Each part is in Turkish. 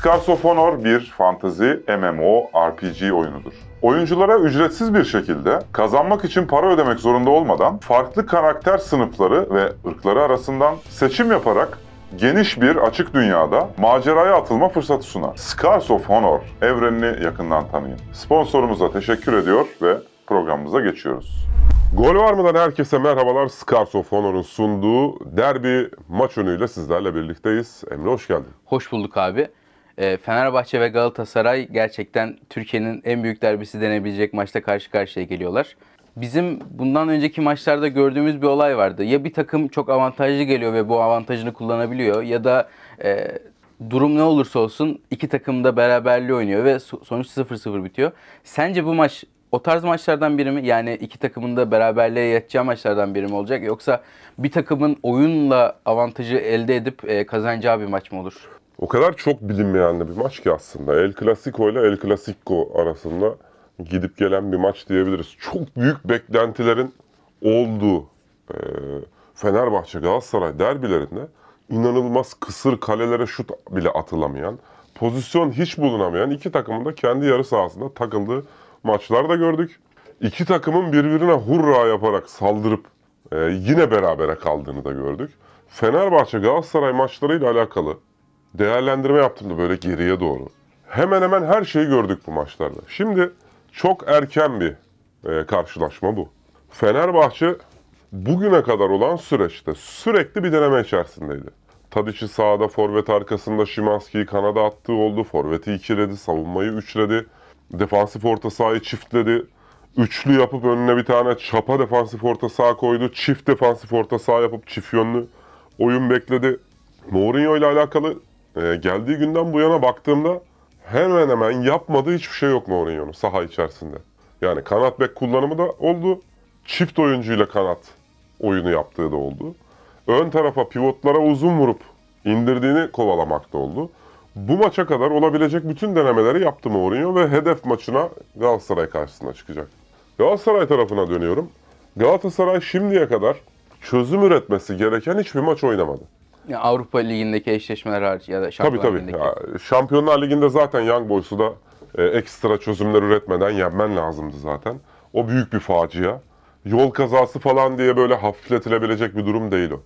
Scars of Honor bir fantazi MMO RPG oyunudur. Oyunculara ücretsiz bir şekilde kazanmak için para ödemek zorunda olmadan farklı karakter sınıfları ve ırkları arasından seçim yaparak geniş bir açık dünyada maceraya atılma fırsatı sunar. Scars of Honor evrenini yakından tanıyın. Sponsorumuza teşekkür ediyor ve programımıza geçiyoruz. Gol varmadan herkese merhabalar. Scars of Honor'un sunduğu derbi maç önüyle sizlerle birlikteyiz. Emre hoş geldin. Hoş bulduk abi. Ee, Fenerbahçe ve Galatasaray gerçekten Türkiye'nin en büyük derbisi denebilecek maçta karşı karşıya geliyorlar. Bizim bundan önceki maçlarda gördüğümüz bir olay vardı. Ya bir takım çok avantajlı geliyor ve bu avantajını kullanabiliyor ya da e, durum ne olursa olsun iki takım da beraberliği oynuyor ve sonuç 0-0 bitiyor. Sence bu maç o tarz maçlardan biri mi? Yani iki takımın da beraberliğe yatacağı maçlardan biri mi olacak? Yoksa bir takımın oyunla avantajı elde edip e, kazanacağı bir maç mı olur? o kadar çok bilinmeyen de bir maç ki aslında. El Clasico ile El Clasico arasında gidip gelen bir maç diyebiliriz. Çok büyük beklentilerin olduğu e, Fenerbahçe Galatasaray derbilerinde inanılmaz kısır kalelere şut bile atılamayan, pozisyon hiç bulunamayan iki takımın da kendi yarı sahasında takıldığı maçlar da gördük. İki takımın birbirine hurra yaparak saldırıp e, yine berabere kaldığını da gördük. Fenerbahçe Galatasaray maçlarıyla alakalı değerlendirme yaptım da böyle geriye doğru. Hemen hemen her şeyi gördük bu maçlarda. Şimdi çok erken bir e, karşılaşma bu. Fenerbahçe bugüne kadar olan süreçte sürekli bir deneme içerisindeydi. Tadiç'i sağda, forvet arkasında Şimanski'yi kanada attığı oldu. Forveti ikiledi, savunmayı üçledi. Defansif orta sahayı çiftledi. Üçlü yapıp önüne bir tane çapa defansif orta saha koydu. Çift defansif orta saha yapıp çift yönlü oyun bekledi. Mourinho ile alakalı e, geldiği günden bu yana baktığımda hemen hemen yapmadığı hiçbir şey yok Mourinho'nun saha içerisinde. Yani kanat bek kullanımı da oldu. Çift oyuncuyla kanat oyunu yaptığı da oldu. Ön tarafa pivotlara uzun vurup indirdiğini kovalamak da oldu. Bu maça kadar olabilecek bütün denemeleri yaptı Mourinho ve hedef maçına Galatasaray karşısına çıkacak. Galatasaray tarafına dönüyorum. Galatasaray şimdiye kadar çözüm üretmesi gereken hiçbir maç oynamadı yani Avrupa Ligi'ndeki eşleşmeler hariç ya da Şampiyonlar tabii, tabii. Ligi'ndeki. Şampiyonlar Ligi'nde zaten Young Boys'u da e, ekstra çözümler üretmeden yenmen lazımdı zaten. O büyük bir facia. Yol kazası falan diye böyle hafifletilebilecek bir durum değil o.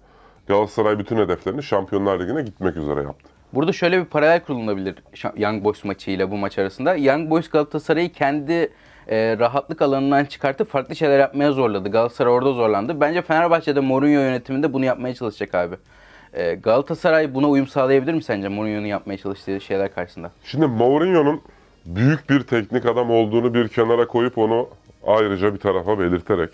Galatasaray bütün hedeflerini Şampiyonlar Ligi'ne gitmek üzere yaptı. Burada şöyle bir paralel kurulunabilir Young Boys maçıyla bu maç arasında. Young Boys Galatasaray'ı kendi e, rahatlık alanından çıkartıp farklı şeyler yapmaya zorladı. Galatasaray orada zorlandı. Bence Fenerbahçe'de Mourinho yönetiminde bunu yapmaya çalışacak abi. Ee, Galatasaray buna uyum sağlayabilir mi sence Mourinho'nun yapmaya çalıştığı şeyler karşısında? Şimdi Mourinho'nun büyük bir teknik adam olduğunu bir kenara koyup onu ayrıca bir tarafa belirterek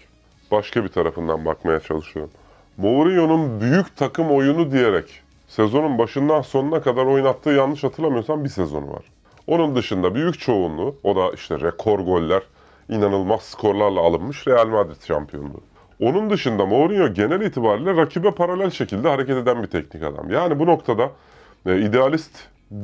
başka bir tarafından bakmaya çalışıyorum. Mourinho'nun büyük takım oyunu diyerek sezonun başından sonuna kadar oynattığı yanlış hatırlamıyorsam bir sezonu var. Onun dışında büyük çoğunluğu o da işte rekor goller, inanılmaz skorlarla alınmış Real Madrid şampiyonluğu. Onun dışında Mourinho genel itibariyle rakibe paralel şekilde hareket eden bir teknik adam. Yani bu noktada e, idealist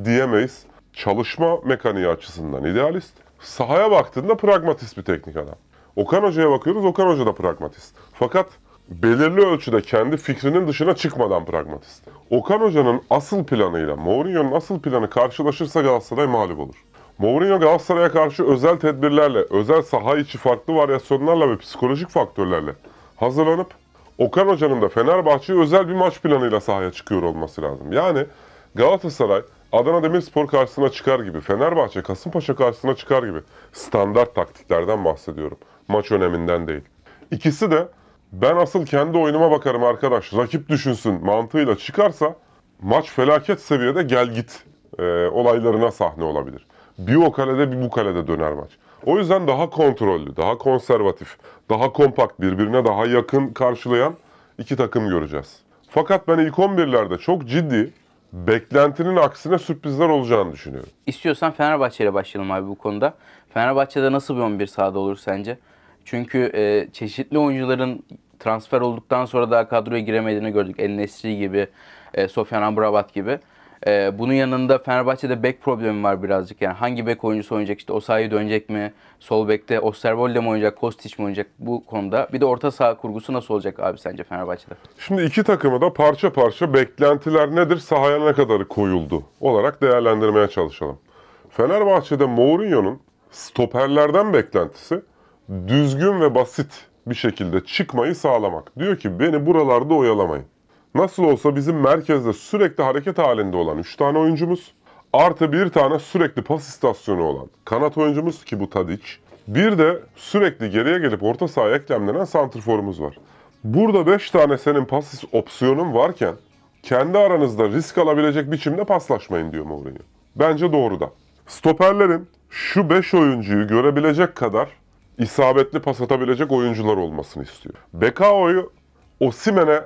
diyemeyiz. Çalışma mekaniği açısından idealist. Sahaya baktığında pragmatist bir teknik adam. Okan Hoca'ya bakıyoruz, Okan Hoca da pragmatist. Fakat belirli ölçüde kendi fikrinin dışına çıkmadan pragmatist. Okan Hoca'nın asıl planıyla Mourinho'nun asıl planı karşılaşırsa Galatasaray mağlup olur. Mourinho Galatasaray'a karşı özel tedbirlerle, özel saha içi farklı varyasyonlarla ve psikolojik faktörlerle hazırlanıp Okan Hoca'nın da Fenerbahçe'ye özel bir maç planıyla sahaya çıkıyor olması lazım. Yani Galatasaray Adana Demirspor karşısına çıkar gibi, Fenerbahçe Kasımpaşa karşısına çıkar gibi standart taktiklerden bahsediyorum. Maç öneminden değil. İkisi de ben asıl kendi oyunuma bakarım arkadaş, rakip düşünsün mantığıyla çıkarsa maç felaket seviyede gel git e, olaylarına sahne olabilir. Bir o kalede bir bu kalede döner maç. O yüzden daha kontrollü, daha konservatif, daha kompakt birbirine daha yakın karşılayan iki takım göreceğiz. Fakat ben ilk 11'lerde çok ciddi beklentinin aksine sürprizler olacağını düşünüyorum. İstiyorsan Fenerbahçe ile başlayalım abi bu konuda. Fenerbahçe'de nasıl bir 11 sahada olur sence? Çünkü e, çeşitli oyuncuların transfer olduktan sonra daha kadroya giremediğini gördük. El gibi, e, Sofyan Amrabat gibi. Ee, bunun yanında Fenerbahçe'de bek problemi var birazcık. Yani hangi bek oyuncusu oynayacak? İşte Osayi dönecek mi? Sol bekte Osterwolde mi oynayacak? Kostic mi oynayacak bu konuda? Bir de orta saha kurgusu nasıl olacak abi sence Fenerbahçe'de? Şimdi iki takımı da parça parça beklentiler nedir? Sahaya ne kadarı koyuldu? Olarak değerlendirmeye çalışalım. Fenerbahçe'de Mourinho'nun stoperlerden beklentisi düzgün ve basit bir şekilde çıkmayı sağlamak. Diyor ki beni buralarda oyalamayın. Nasıl olsa bizim merkezde sürekli hareket halinde olan 3 tane oyuncumuz artı bir tane sürekli pas istasyonu olan kanat oyuncumuz ki bu Tadic. Bir de sürekli geriye gelip orta sahaya eklemlenen santrforumuz var. Burada 5 tane senin pas opsiyonun varken kendi aranızda risk alabilecek biçimde paslaşmayın diyor Mourinho. Bence doğru da. Stoperlerin şu 5 oyuncuyu görebilecek kadar isabetli pas atabilecek oyuncular olmasını istiyor. Bekao'yu Osimen'e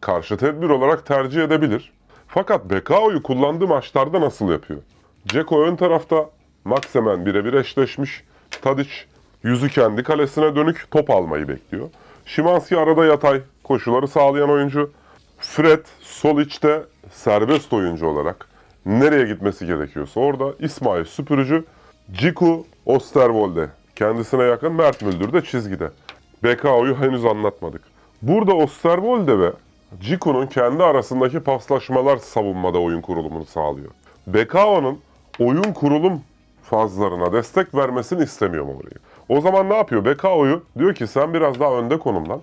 karşı tedbir olarak tercih edebilir. Fakat Bekao'yu kullandığı maçlarda nasıl yapıyor? Ceko ön tarafta, Maxemen birebir eşleşmiş, Tadic yüzü kendi kalesine dönük top almayı bekliyor. Şimanski arada yatay, koşuları sağlayan oyuncu. Fred sol içte serbest oyuncu olarak nereye gitmesi gerekiyorsa orada. İsmail süpürücü, Ciku Osterwolde kendisine yakın, Mert Müldür de çizgide. Bekao'yu henüz anlatmadık. Burada Osterwolde ve Ciku'nun kendi arasındaki paslaşmalar savunmada oyun kurulumunu sağlıyor. Bekao'nun oyun kurulum fazlarına destek vermesini istemiyor Mourinho. O zaman ne yapıyor? Bekao'yu diyor ki sen biraz daha önde konumdan.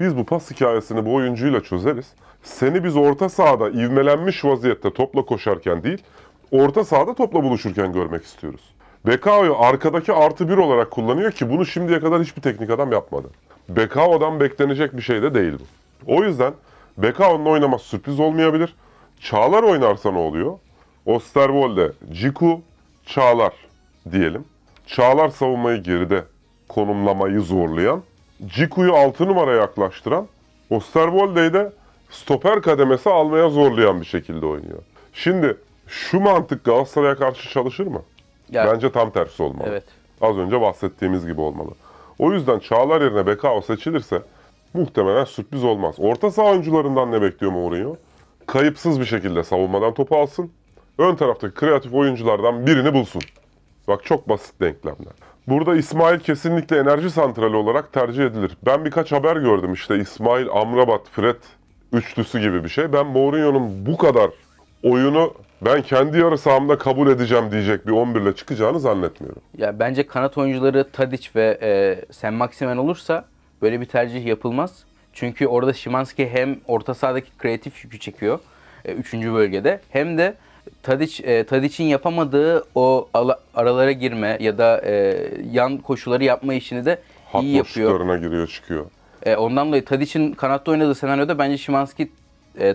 Biz bu pas hikayesini bu oyuncuyla çözeriz. Seni biz orta sahada ivmelenmiş vaziyette topla koşarken değil, orta sahada topla buluşurken görmek istiyoruz. Bekao'yu arkadaki artı bir olarak kullanıyor ki bunu şimdiye kadar hiçbir teknik adam yapmadı. Bekao'dan beklenecek bir şey de değil bu. O yüzden Beka onunla oynaması sürpriz olmayabilir. Çağlar oynarsa ne oluyor? Osterwolde, Ciku, Çağlar diyelim. Çağlar savunmayı geride konumlamayı zorlayan, Ciku'yu 6 numara yaklaştıran, Osterwolde'yi de stoper kademesi almaya zorlayan bir şekilde oynuyor. Şimdi şu mantık Galatasaray'a karşı çalışır mı? Yani, Bence tam tersi olmalı. Evet. Az önce bahsettiğimiz gibi olmalı. O yüzden Çağlar yerine Bekao seçilirse muhtemelen sürpriz olmaz. Orta saha oyuncularından ne bekliyor Mourinho? Kayıpsız bir şekilde savunmadan topu alsın. Ön taraftaki kreatif oyunculardan birini bulsun. Bak çok basit denklemler. Burada İsmail kesinlikle enerji santrali olarak tercih edilir. Ben birkaç haber gördüm işte İsmail, Amrabat, Fred üçlüsü gibi bir şey. Ben Mourinho'nun bu kadar oyunu ben kendi yarı sahamda kabul edeceğim diyecek bir 11 ile çıkacağını zannetmiyorum. Ya bence kanat oyuncuları Tadic ve e, Sen Maximen olursa Böyle bir tercih yapılmaz. Çünkü orada Şimanski hem orta sahadaki kreatif yükü çekiyor 3. E, bölgede hem de Tadiç e, Tadiç'in yapamadığı o aralara girme ya da e, yan koşuları yapma işini de Hat iyi yapıyor. giriyor çıkıyor. Ondan dolayı Tadiç'in kanatta oynadığı senaryoda bence Şimanski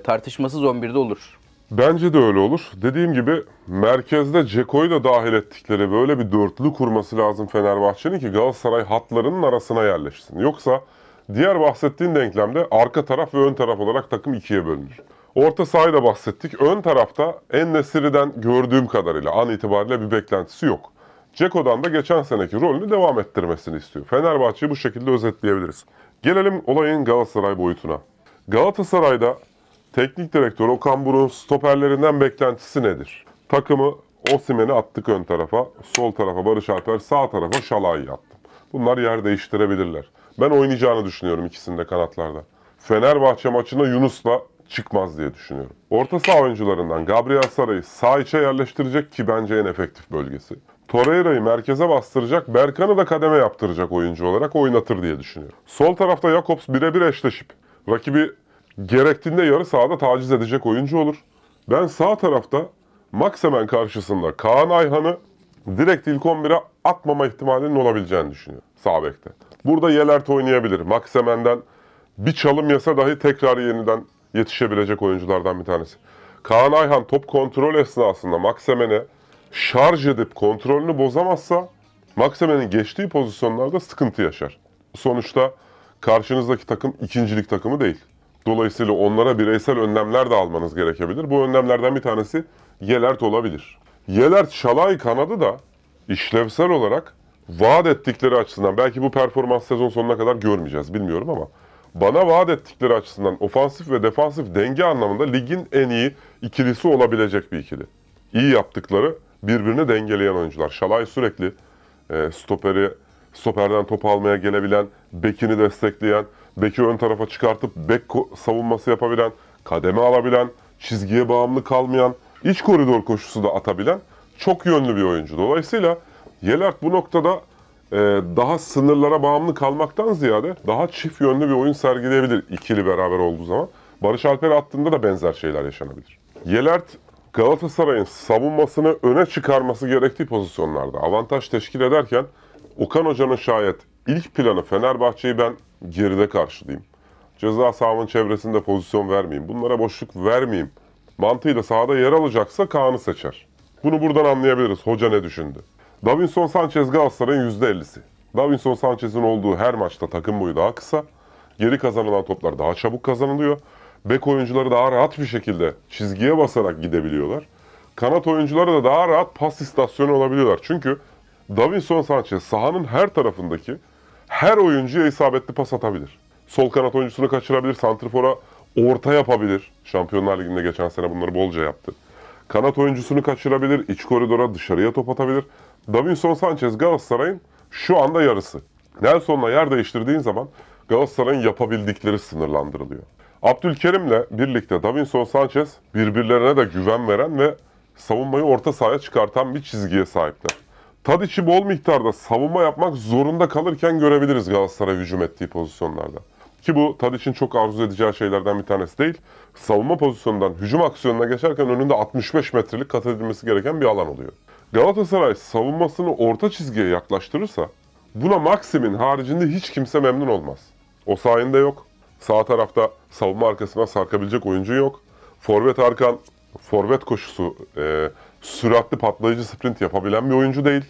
tartışmasız 11'de olur. Bence de öyle olur. Dediğim gibi merkezde Ceko'yu da dahil ettikleri böyle bir dörtlü kurması lazım Fenerbahçe'nin ki Galatasaray hatlarının arasına yerleşsin. Yoksa diğer bahsettiğin denklemde arka taraf ve ön taraf olarak takım ikiye bölünür. Orta sahayı da bahsettik. Ön tarafta En Nesiri'den gördüğüm kadarıyla an itibariyle bir beklentisi yok. Ceko'dan da geçen seneki rolünü devam ettirmesini istiyor. Fenerbahçe'yi bu şekilde özetleyebiliriz. Gelelim olayın Galatasaray boyutuna. Galatasaray'da Teknik direktör Okan Burun stoperlerinden beklentisi nedir? Takımı Osimen'i attık ön tarafa, sol tarafa Barış Alper, sağ tarafa Şalayı attım. Bunlar yer değiştirebilirler. Ben oynayacağını düşünüyorum ikisinde kanatlarda. Fenerbahçe maçına Yunus'la çıkmaz diye düşünüyorum. Orta saha oyuncularından Gabriel Saray'ı sağ içe yerleştirecek ki bence en efektif bölgesi. Torreira'yı merkeze bastıracak, Berkan'ı da kademe yaptıracak oyuncu olarak oynatır diye düşünüyorum. Sol tarafta Jakobs birebir eşleşip rakibi gerektiğinde yarı sahada taciz edecek oyuncu olur. Ben sağ tarafta Maxemen karşısında Kaan Ayhan'ı direkt ilk 11'e atmama ihtimalinin olabileceğini düşünüyorum sağ bekte. Burada Yelert oynayabilir. Maxemen'den bir çalım yasa dahi tekrar yeniden yetişebilecek oyunculardan bir tanesi. Kaan Ayhan top kontrol esnasında Maxemen'e şarj edip kontrolünü bozamazsa Maxemen'in geçtiği pozisyonlarda sıkıntı yaşar. Sonuçta karşınızdaki takım ikincilik takımı değil. Dolayısıyla onlara bireysel önlemler de almanız gerekebilir. Bu önlemlerden bir tanesi Yelert olabilir. Yelert Şalay kanadı da işlevsel olarak vaat ettikleri açısından belki bu performans sezon sonuna kadar görmeyeceğiz bilmiyorum ama bana vaat ettikleri açısından ofansif ve defansif denge anlamında ligin en iyi ikilisi olabilecek bir ikili. İyi yaptıkları birbirini dengeleyen oyuncular. Şalay sürekli e, stoperi stoperden top almaya gelebilen, bekini destekleyen, beki ön tarafa çıkartıp bek savunması yapabilen, kademe alabilen, çizgiye bağımlı kalmayan, iç koridor koşusu da atabilen çok yönlü bir oyuncu. Dolayısıyla Yelert bu noktada e, daha sınırlara bağımlı kalmaktan ziyade daha çift yönlü bir oyun sergileyebilir ikili beraber olduğu zaman. Barış Alper attığında da benzer şeyler yaşanabilir. Yelert Galatasaray'ın savunmasını öne çıkarması gerektiği pozisyonlarda avantaj teşkil ederken Okan Hoca'nın şayet ilk planı Fenerbahçe'yi ben geride karşılayayım. Ceza sahanın çevresinde pozisyon vermeyeyim. Bunlara boşluk vermeyeyim. Mantığıyla sahada yer alacaksa Kaan'ı seçer. Bunu buradan anlayabiliriz. Hoca ne düşündü? Davinson Sanchez Galatasaray'ın %50'si. Davinson Sanchez'in olduğu her maçta takım boyu daha kısa. Geri kazanılan toplar daha çabuk kazanılıyor. Bek oyuncuları daha rahat bir şekilde çizgiye basarak gidebiliyorlar. Kanat oyuncuları da daha rahat pas istasyonu olabiliyorlar. Çünkü Davinson Sanchez sahanın her tarafındaki her oyuncuya isabetli pas atabilir. Sol kanat oyuncusunu kaçırabilir, santrifora orta yapabilir. Şampiyonlar Ligi'nde geçen sene bunları bolca yaptı. Kanat oyuncusunu kaçırabilir, iç koridora dışarıya top atabilir. Davinson Sanchez Galatasaray'ın şu anda yarısı. Nelson'la yer değiştirdiğin zaman Galatasaray'ın yapabildikleri sınırlandırılıyor. Abdülkerim'le birlikte Davinson Sanchez birbirlerine de güven veren ve savunmayı orta sahaya çıkartan bir çizgiye sahipler. Tadiç'i bol miktarda savunma yapmak zorunda kalırken görebiliriz Galatasaray hücum ettiği pozisyonlarda. Ki bu Tadiç'in çok arzu edeceği şeylerden bir tanesi değil. Savunma pozisyonundan hücum aksiyonuna geçerken önünde 65 metrelik kat edilmesi gereken bir alan oluyor. Galatasaray savunmasını orta çizgiye yaklaştırırsa buna Maxim'in haricinde hiç kimse memnun olmaz. O sayende yok. Sağ tarafta savunma arkasına sarkabilecek oyuncu yok. Forvet Arkan, forvet koşusu, e, süratli patlayıcı sprint yapabilen bir oyuncu değil.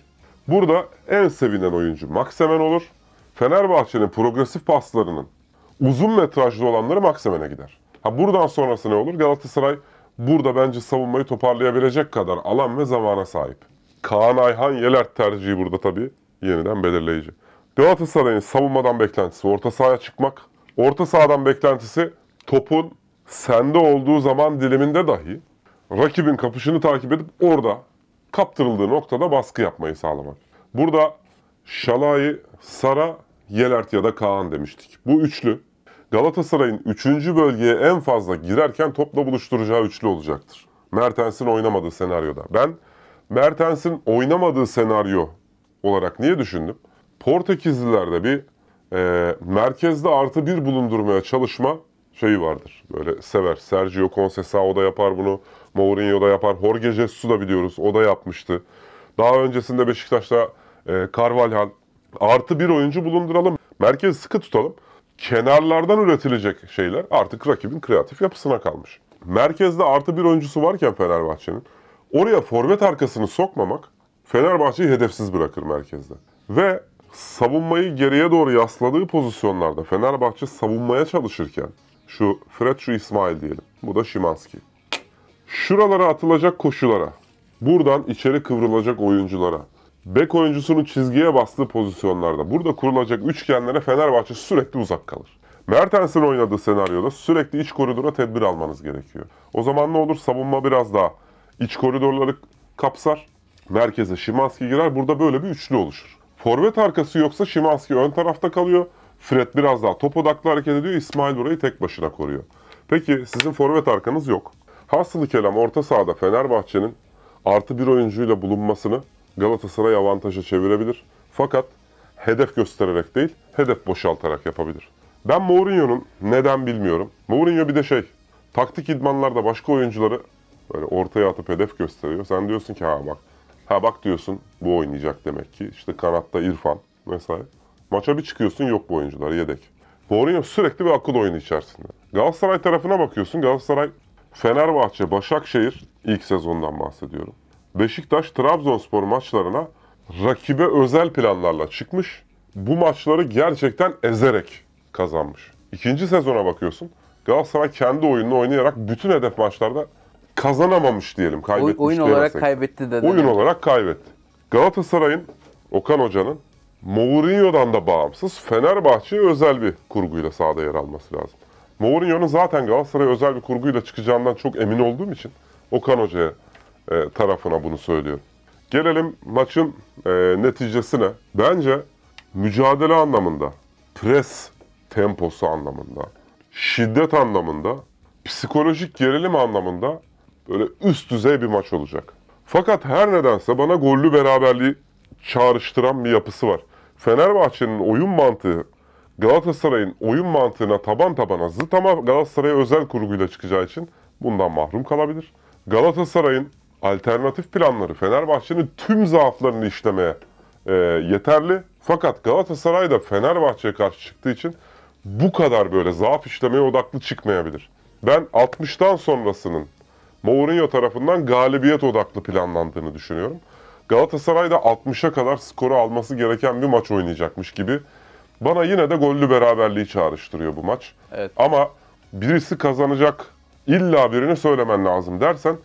Burada en sevinen oyuncu Max olur. Fenerbahçe'nin progresif paslarının uzun metrajlı olanları Max gider. Ha buradan sonrası ne olur? Galatasaray burada bence savunmayı toparlayabilecek kadar alan ve zamana sahip. Kaan Ayhan Yelert tercihi burada tabii yeniden belirleyici. Galatasaray'ın savunmadan beklentisi orta sahaya çıkmak. Orta sahadan beklentisi topun sende olduğu zaman diliminde dahi rakibin kapışını takip edip orada kaptırıldığı noktada baskı yapmayı sağlamak. Burada Şalay'ı Sara, Yelert ya da Kaan demiştik. Bu üçlü Galatasaray'ın 3. bölgeye en fazla girerken topla buluşturacağı üçlü olacaktır. Mertens'in oynamadığı senaryoda. Ben Mertens'in oynamadığı senaryo olarak niye düşündüm? Portekizlilerde bir e, merkezde artı bir bulundurmaya çalışma şeyi vardır. Böyle sever. Sergio Conceição da yapar bunu. Mourinho da yapar. Jorge Jesus'u da biliyoruz. O da yapmıştı. Daha öncesinde Beşiktaş'ta e, Carvalhal. Artı bir oyuncu bulunduralım. Merkezi sıkı tutalım. Kenarlardan üretilecek şeyler artık rakibin kreatif yapısına kalmış. Merkezde artı bir oyuncusu varken Fenerbahçe'nin oraya forvet arkasını sokmamak Fenerbahçe'yi hedefsiz bırakır merkezde. Ve savunmayı geriye doğru yasladığı pozisyonlarda Fenerbahçe savunmaya çalışırken şu Fred şu İsmail diyelim. Bu da Şimanski. Şuralara atılacak koşulara, buradan içeri kıvrılacak oyunculara, bek oyuncusunun çizgiye bastığı pozisyonlarda, burada kurulacak üçgenlere Fenerbahçe sürekli uzak kalır. Mertens'in oynadığı senaryoda sürekli iç koridora tedbir almanız gerekiyor. O zaman ne olur? Savunma biraz daha iç koridorları kapsar. Merkeze Şimanski girer. Burada böyle bir üçlü oluşur. Forvet arkası yoksa Şimanski ön tarafta kalıyor. Fred biraz daha top odaklı hareket ediyor. İsmail burayı tek başına koruyor. Peki sizin forvet arkanız yok. Hasılı kelam orta sahada Fenerbahçe'nin artı bir oyuncuyla bulunmasını Galatasaray avantaja çevirebilir. Fakat hedef göstererek değil, hedef boşaltarak yapabilir. Ben Mourinho'nun neden bilmiyorum. Mourinho bir de şey, taktik idmanlarda başka oyuncuları böyle ortaya atıp hedef gösteriyor. Sen diyorsun ki ha bak, ha bak diyorsun bu oynayacak demek ki. İşte kanatta İrfan vesaire. Maça bir çıkıyorsun yok bu oyuncular yedek. Mourinho sürekli bir akıl oyunu içerisinde. Galatasaray tarafına bakıyorsun. Galatasaray Fenerbahçe, Başakşehir ilk sezondan bahsediyorum. Beşiktaş, Trabzonspor maçlarına rakibe özel planlarla çıkmış. Bu maçları gerçekten ezerek kazanmış. İkinci sezona bakıyorsun. Galatasaray kendi oyununu oynayarak bütün hedef maçlarda kazanamamış diyelim. Kaybetmiş oyun olarak demesek. kaybetti dedi. Oyun olarak kaybetti. Galatasaray'ın, Okan Hoca'nın Mourinho'dan da bağımsız Fenerbahçe'ye özel bir kurguyla sahada yer alması lazım. Mourinho'nun zaten Galatasaray'a özel bir kurguyla çıkacağından çok emin olduğum için Okan Hoca'ya e, tarafına bunu söylüyorum. Gelelim maçın e, neticesine. Bence mücadele anlamında, pres temposu anlamında, şiddet anlamında, psikolojik gerilim anlamında böyle üst düzey bir maç olacak. Fakat her nedense bana gollü beraberliği çağrıştıran bir yapısı var. Fenerbahçe'nin oyun mantığı Galatasaray'ın oyun mantığına taban tabana zıt ama Galatasaray'a özel kurguyla çıkacağı için bundan mahrum kalabilir. Galatasaray'ın alternatif planları Fenerbahçe'nin tüm zaaflarını işlemeye e, yeterli. Fakat Galatasaray da Fenerbahçe'ye karşı çıktığı için bu kadar böyle zaaf işlemeye odaklı çıkmayabilir. Ben 60'tan sonrasının Mourinho tarafından galibiyet odaklı planlandığını düşünüyorum. Galatasaray da 60'a kadar skoru alması gereken bir maç oynayacakmış gibi bana yine de gollü beraberliği çağrıştırıyor bu maç. Evet. Ama birisi kazanacak illa birini söylemen lazım dersen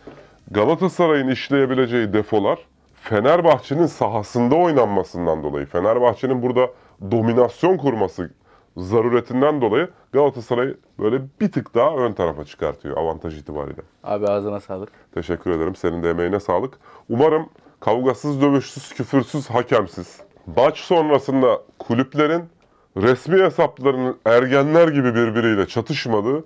Galatasaray'ın işleyebileceği defolar Fenerbahçe'nin sahasında oynanmasından dolayı, Fenerbahçe'nin burada dominasyon kurması zaruretinden dolayı Galatasaray böyle bir tık daha ön tarafa çıkartıyor avantaj itibariyle. Abi ağzına sağlık. Teşekkür ederim. Senin de emeğine sağlık. Umarım kavgasız, dövüşsüz, küfürsüz, hakemsiz. Maç sonrasında kulüplerin resmi hesapların ergenler gibi birbiriyle çatışmadığı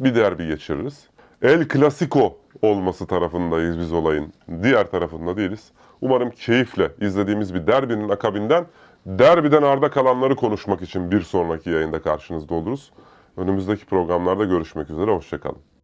bir derbi geçiririz. El Clasico olması tarafındayız biz olayın. Diğer tarafında değiliz. Umarım keyifle izlediğimiz bir derbinin akabinden derbiden arda kalanları konuşmak için bir sonraki yayında karşınızda oluruz. Önümüzdeki programlarda görüşmek üzere. Hoşçakalın.